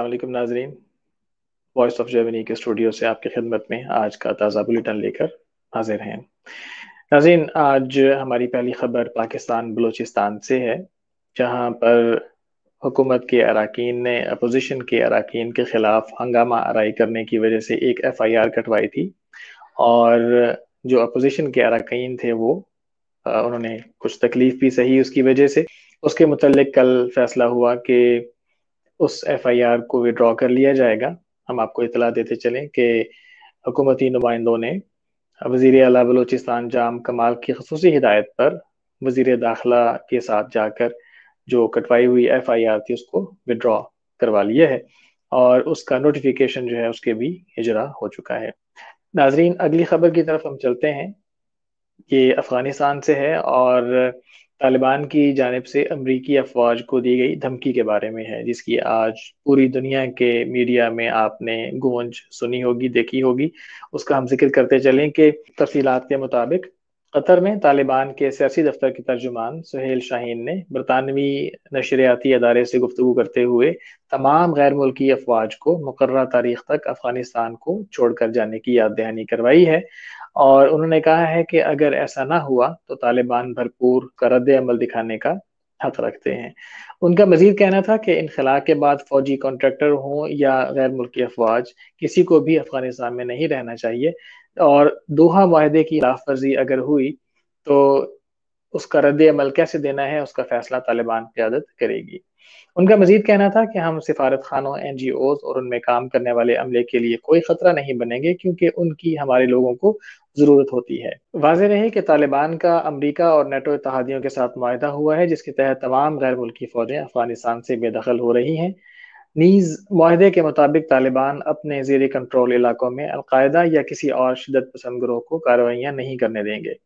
अल्लाम नाजरीन voice of Germany के स्टूडियो से आपकी खिदमत में आज का ताज़ा बुलेटिन लेकर हाजिर हैं नाजीन आज हमारी पहली खबर पाकिस्तान बलूचिस्तान से है जहां पर हुकूमत के अरकान ने अपोजिशन के अरकान के ख़िलाफ़ हंगामा आरई करने की वजह से एक एफ़ आई आर कटवाई थी और जो अपोजिशन के अरकान थे वो उन्होंने कुछ तकलीफ़ भी सही उसकी वजह से उसके मतलब कल फैसला हुआ कि उस एफआईआर को विड्रॉ कर लिया जाएगा हम आपको इतला देते चलें कि हुकूमती नुमाइंदों ने वजीर अला बलोचिस्तान जाम कमाल की खसूस हिदायत पर वजीर दाखिला के साथ जाकर जो कटवाई हुई एफ आई आर थी उसको विड्रॉ करवा लिया है और उसका नोटिफिकेशन जो है उसके भी इजरा हो चुका है नाजरीन अगली खबर की तरफ हम चलते हैं ये अफ़गानिस्तान से है और तालिबान की जानब से अमरीकी अफवाज को दी गई धमकी के बारे में है जिसकी आज पूरी दुनिया के मीडिया में आपने गूंज सुनी होगी देखी होगी उसका हम जिक्र करते चलें कि तफसीलात के मुताबिक कतर में तालिबान के सियासी दफ्तर के तर्जुमान सुहेल शाहीन ने बरतानवी नशरियाती अदारे से गुफ्तु करते हुए तमाम गैर मुल्की अफवाज को मुकर्रा तारीख तक अफगानिस्तान को छोड़कर जाने की याद दहानी करवाई है और उन्होंने कहा है कि अगर ऐसा ना हुआ तो तालिबान भरपूर रद्द अमल दिखाने का हक रखते हैं उनका मजीद कहना था कि इनखला के बाद फौजी कॉन्ट्रेक्टर हों या गैर मुल्की अफवाज किसी को भी अफगानिस्तान में नहीं रहना चाहिए और दोहा माहे की खिलाफ वर्जी अगर हुई तो उसका रद्द अमल कैसे देना है उसका फैसला तालिबान क्यादत करेगी उनका मजीद कहना था कि हम सिफारत खानों एन जी ओज और उनमें काम करने वाले अमले के लिए कोई ख़तरा नहीं बनेंगे क्योंकि उनकी हमारे लोगों को ज़रूरत होती है वाज रहे कि तालिबान का अमरीका और नेटो इतिहादियों के साथ माहा हुआ है जिसके तहत तमाम गैर मुल्की फ़ौजें अफगानिस्तान से बेदखल हो रही हैं नीज माहदे के मुताबिक तालिबान अपने जेर कंट्रोल इलाकों में अलकायदा या किसी और शिदत पसंद ग्रोह को कार्रवाइयाँ नहीं करने देंगे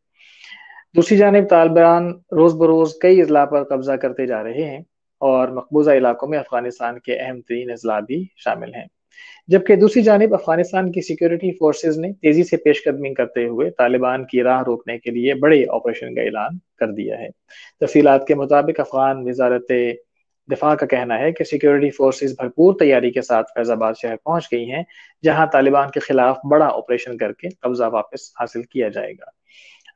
दूसरी जानब तालिबान रोज़ बरोज़ कई अजला पर कब्जा करते जा रहे हैं और मकबूजा इलाकों में अफगानिस्तान के अहम तरीन अजला भी शामिल हैं जबकि दूसरी जानब अफगानिस्तान की सिक्योरिटी फोर्सेज ने तेजी से पेशकदमी करते हुए तालिबान की राह रोकने के लिए बड़े ऑपरेशन का ऐलान कर दिया है तफसीत के मुताबिक अफगान वजारत दिफा का कहना है कि सिक्योरिटी फोर्सेज भरपूर तैयारी के साथ फैजाबाद शहर पहुंच गई हैं जहां तालिबान के खिलाफ बड़ा ऑपरेशन करके कब्जा वापस हासिल किया जाएगा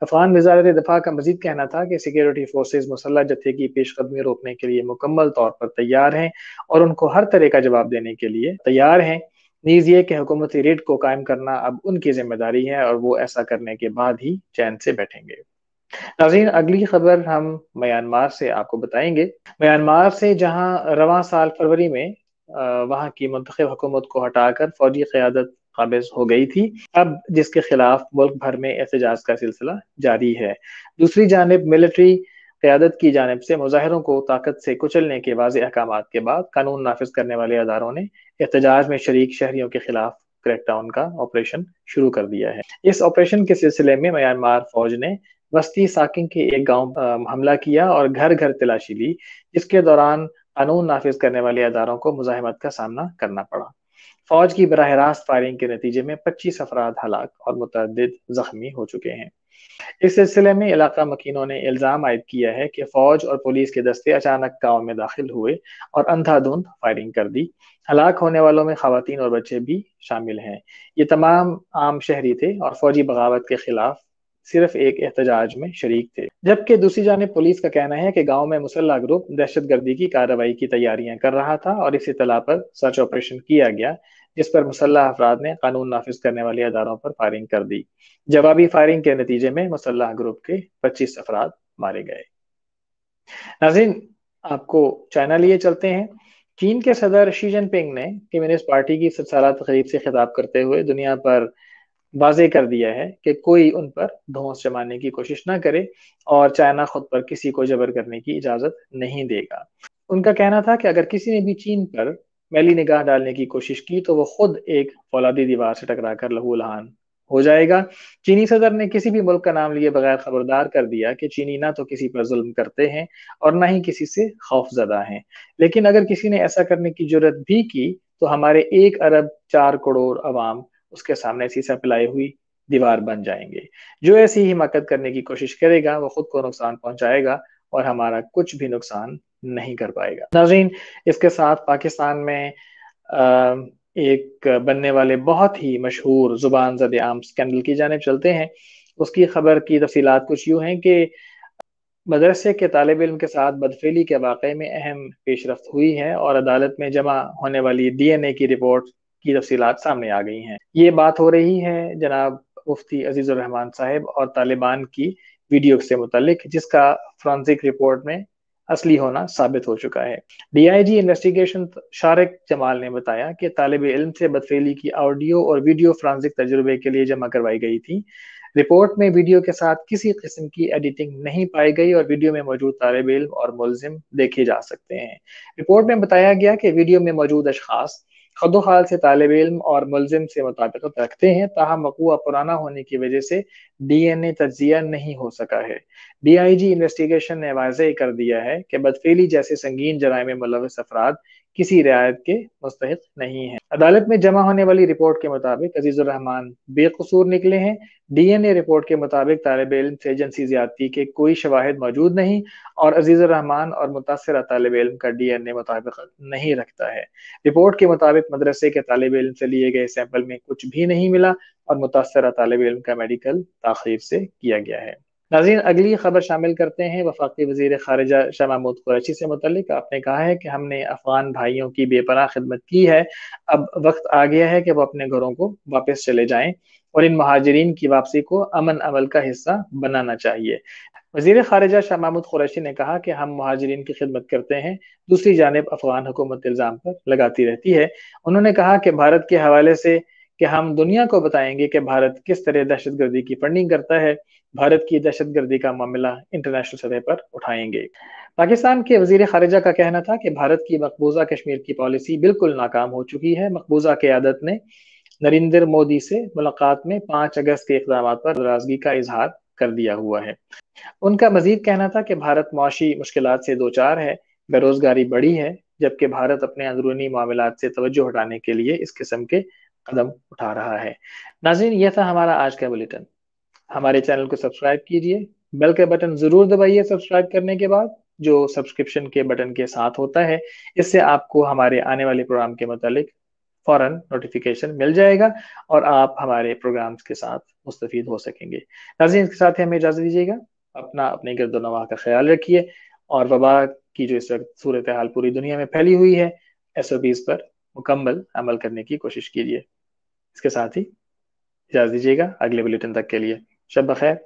अफगान वजारत दफा का मजीद कहना था कि सिक्योरिटी फोर्सेज मुसल्ह जत्थे की पेशकदमी रोकने के लिए मुकम्मल तौर पर तैयार हैं और उनको हर तरह का जवाब देने के लिए तैयार हैं नीज ये कि हुकूमती रेट को कायम करना अब उनकी जिम्मेदारी है और वो ऐसा करने के बाद ही चैन से बैठेंगे नाजीन अगली खबर हम म्यांमार से आपको बताएंगे म्यांमार से जहां रवा साल फरवरी में वहां की मंतखब हुकूमत को हटाकर फौजी क्यादत काबिज हो गई थी अब जिसके खिलाफ मुल्क भर में एहतजाज का सिलसिला जारी है दूसरी जानब मिलिट्री क्यादत की जानब से मुजाहरों को ताकत से कुचलने के वाज अहकाम के बाद कानून नाफिज करने वाले अदारों ने एहतजाज में शरीक शहरियों के खिलाफ क्रैकडाउन का ऑपरेशन शुरू कर दिया है इस ऑपरेशन के सिलसिले में म्यांमार फौज ने वस्ती साकिंग के एक गांव हमला किया और घर घर तलाशी ली जिसके दौरान कानून नाफिज करने वाले अदारों को मुजाहमत का सामना करना पड़ा फौज की बरह रास्त फायरिंग के नतीजे में 25 अफराद हलाक और मुतद जख्मी हो चुके हैं इस सिलसिले में इलाका मकीनों ने इल्ज़ाम आयद किया है कि फौज और पुलिस के दस्ते अचानक गाँव में दाखिल हुए और अंधाधुंध फायरिंग कर दी हलाक होने वालों में खातन और बच्चे भी शामिल हैं ये तमाम आम शहरी थे और फौजी बगावत के खिलाफ सिर्फ एक एहतजाज में शरीक थे जबकि दूसरी जानब पुलिस का कहना है कि गांव में मुसल्ला ग्रुप दहशत गर्दी की कार्रवाई की तैयारियां कर रहा था और इसी तला पर सर्च ऑपरेशन किया गया जिस पर मुसल्ह अफराद ने कानून नाफिज करने वाले अदारों पर फायरिंग कर दी जवाबी फायरिंग के नतीजे में मुसल्ला ग्रुप के पच्चीस अफराद मारे गए नाजिन आपको चाइना लिए चलते हैं चीन के सदर शी जिनपिंग ने कम्युनिस्ट पार्टी की सरसारा तकरीब से खिताब करते हुए दुनिया पर वाजे कर दिया है कि कोई उन पर धोस जमाने की कोशिश ना करे और चाइना खुद पर किसी को जबर करने की इजाजत नहीं देगा उनका कहना था कि अगर किसी ने भी चीन पर मैली निगाह डालने की कोशिश की तो वो खुद एक फौलादी दीवार से टकरा कर लहू लहान हो जाएगा चीनी सदर ने किसी भी मुल्क का नाम लिए बगैर खबरदार कर दिया कि चीनी ना तो किसी पर जुल्म करते हैं और ना ही किसी से खौफजदा हैं लेकिन अगर किसी ने ऐसा करने की जरूरत भी की तो हमारे एक अरब चार करोड़ अवाम उसके सामने ऐसी सप्लाई हुई दीवार बन जाएंगे जो ऐसी हिमाकत करने की कोशिश करेगा वो खुद को नुकसान पहुंचाएगा और हमारा कुछ भी नुकसान नहीं कर पाएगा नाजीन इसके साथ पाकिस्तान में एक बनने वाले बहुत ही मशहूर जुबान जद आम स्कैंडल की जानब चलते हैं उसकी खबर की तफसीत कुछ यूँ हैं कि मदरसे के तालब इम के साथ बदफेली के वाक़े में अहम पेशरफ हुई है और अदालत में जमा होने वाली डी एन ए की रिपोर्ट की तफसीलात सामने आ गई हैं ये बात हो रही है जनाब मुफ्ती अजीज़ुलरहमान साहब और तालिबान की वीडियो से मुतलिक जिसका फ्रांसिक रिपोर्ट में असली होना साबित हो चुका है डीआईजी इन्वेस्टिगेशन शारिक जमाल ने बताया कि तालब इल्म से बदफेली की ऑडियो और वीडियो फ्रांसिक तजुर्बे के लिए जमा करवाई गई थी रिपोर्ट में वीडियो के साथ किसी किस्म की एडिटिंग नहीं पाई गई और वीडियो में मौजूद तालब इल्म और मुलजिम देखे जा सकते हैं रिपोर्ट में बताया गया कि वीडियो में मौजूद अशखास खुद हाल से तालब इम और मुलजिम से मुताबिकत रखते हैं ताहम मकुआ पुराना होने की वजह से डी एन ए तजिया नहीं हो सका है डी आई जी इन्वेस्टिगेशन ने वाजह कर दिया है कि बदफेली जैसे संगीन जराय में मुलविस अफराद किसी रियायत के मुस्तक नहीं है अदालत में जमा होने वाली रिपोर्ट के मुताबिक अजीजुररहमान बेकसूर निकले हैं डीएनए रिपोर्ट के मुताबिक तालब इम से एजेंसी ज्यादती के कोई शवाहद मौजूद नहीं और अजीजुररहमान और मुतासर तालब इलम का डी एन ए मुताबिक नहीं रखता है रिपोर्ट के मुताबिक मदरसे के तालब इम से लिए गए सैंपल में कुछ भी नहीं मिला और मुतासर तालब इम का मेडिकल तखिर से किया गया है नाजीन अगली खबर शामिल करते हैं वफाकी वजीर खारजा शाह महमूद कुरैशी से मुतल आपने कहा है कि हमने अफगान भाइयों की बेपनाह खिदमत की है अब वक्त आ गया है कि वो अपने घरों को वापस चले जाएं और इन महाजरीन की वापसी को अमन अमल का हिस्सा बनाना चाहिए वजीर खारजा शाह महमूद कुरैशी ने कहा कि हम महाजरीन की खिदमत करते हैं दूसरी जानब अफगान हुकूमत इल्ज़ाम पर लगाती रहती है उन्होंने कहा कि भारत के हवाले से कि हम दुनिया को बताएंगे कि भारत किस तरह दहशत गर्दी की फंडिंग करता है भारत की दहशत गर्दी का मामला इंटरनेशनल सतह पर उठाएंगे पाकिस्तान के वजीर खारिजा का कहना था कि भारत की मकबूजा कश्मीर की पॉलिसी बिल्कुल नाकाम हो चुकी है मकबूजा क्यादत ने नरेंद्र मोदी से मुलाकात में पांच अगस्त के इकदाम पर नाराजगी का इजहार कर दिया हुआ है उनका मजीद कहना था कि भारत मुआशी मुश्किल से दो चार है बेरोजगारी बढ़ी है जबकि भारत अपने अंदरूनी मामला से तवज्जो हटाने के लिए इस किस्म के कदम उठा रहा है नाजीन यह था हमारा आज का बुलेटिन हमारे चैनल को सब्सक्राइब कीजिए बेल का बटन जरूर दबाइए सब्सक्राइब करने के बाद जो सब्सक्रिप्शन के बटन के साथ होता है इससे आपको हमारे आने वाले प्रोग्राम के मुतालिक फौरन नोटिफिकेशन मिल जाएगा और आप हमारे प्रोग्राम्स के साथ मुस्तफ़ हो सकेंगे नाजीन इसके साथ ही हमें इजाज़त दीजिएगा अपना अपने गर्दोनवा का ख्याल रखिए और वबा की जो इस वक्त सूरत हाल पूरी दुनिया में फैली हुई है एस ओ पीज पर मुकम्मल अमल करने की कोशिश कीजिए इसके साथ ही इजाज़त दीजिएगा अगले बुलेटिन तक के लिए شاب خير